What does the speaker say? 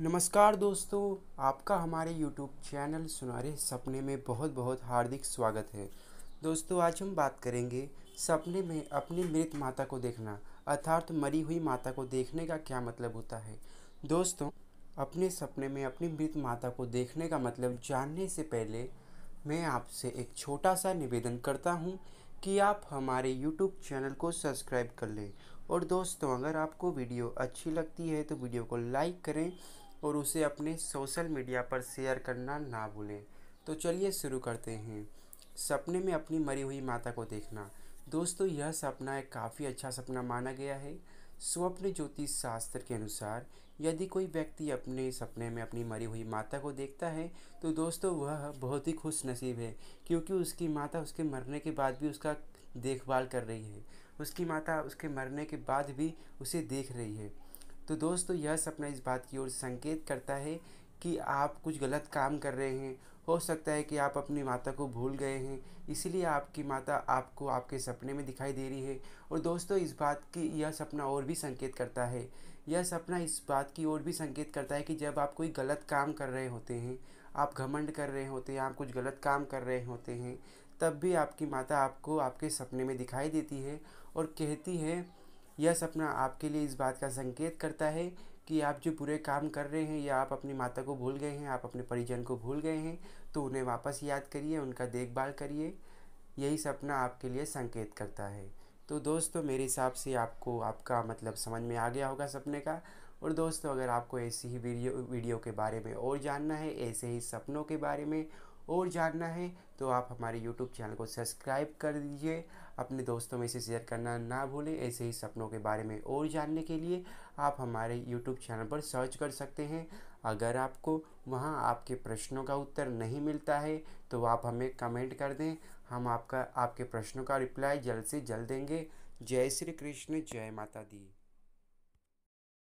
नमस्कार दोस्तों आपका हमारे यूट्यूब चैनल सुनारे सपने में बहुत बहुत हार्दिक स्वागत है दोस्तों आज हम बात करेंगे सपने में अपनी मृत माता को देखना अर्थात मरी हुई माता को देखने का क्या मतलब होता है दोस्तों अपने सपने में अपनी मृत माता को देखने का मतलब जानने से पहले मैं आपसे एक छोटा सा निवेदन करता हूँ कि आप हमारे YouTube चैनल को सब्सक्राइब कर लें और दोस्तों अगर आपको वीडियो अच्छी लगती है तो वीडियो को लाइक करें और उसे अपने सोशल मीडिया पर शेयर करना ना भूलें तो चलिए शुरू करते हैं सपने में अपनी मरी हुई माता को देखना दोस्तों यह सपना एक काफ़ी अच्छा सपना माना गया है स्वप्न ज्योतिष शास्त्र के अनुसार यदि कोई व्यक्ति अपने सपने में अपनी मरी हुई माता को देखता है तो दोस्तों वह बहुत ही खुश नसीब है क्योंकि उसकी माता उसके मरने के बाद भी उसका देखभाल कर रही है उसकी माता उसके मरने के बाद भी उसे देख रही है तो दोस्तों यह सपना इस बात की ओर संकेत करता है कि आप कुछ गलत काम कर रहे हैं हो सकता है कि आप अपनी माता को भूल गए हैं इसलिए आपकी माता आपको आपके सपने में दिखाई दे रही है और दोस्तों इस बात की यह सपना और भी संकेत करता है यह सपना इस बात की ओर भी संकेत करता है कि जब आप कोई गलत काम कर रहे होते हैं आप घमंड कर रहे होते हैं आप कुछ गलत काम कर रहे होते हैं तब भी आपकी माता आपको आपके सपने में दिखाई देती है और कहती है यह सपना आपके लिए इस बात का संकेत करता है कि आप जो बुरे काम कर रहे हैं या आप अपनी माता को भूल गए हैं आप अपने परिजन को भूल गए हैं तो उन्हें वापस याद करिए उनका देखभाल करिए यही सपना आपके लिए संकेत करता है तो दोस्तों मेरे हिसाब से आपको आपका मतलब समझ में आ गया होगा सपने का और दोस्तों अगर आपको ऐसी ही वीडियो वीडियो के बारे में और जानना है ऐसे ही सपनों के बारे में और जानना है तो आप हमारे YouTube चैनल को सब्सक्राइब कर दीजिए अपने दोस्तों में इसे शेयर करना ना भूलें ऐसे ही सपनों के बारे में और जानने के लिए आप हमारे YouTube चैनल पर सर्च कर सकते हैं अगर आपको वहाँ आपके प्रश्नों का उत्तर नहीं मिलता है तो आप हमें कमेंट कर दें हम आपका आपके प्रश्नों का रिप्लाई जल्द से जल्द देंगे जय श्री कृष्ण जय माता दी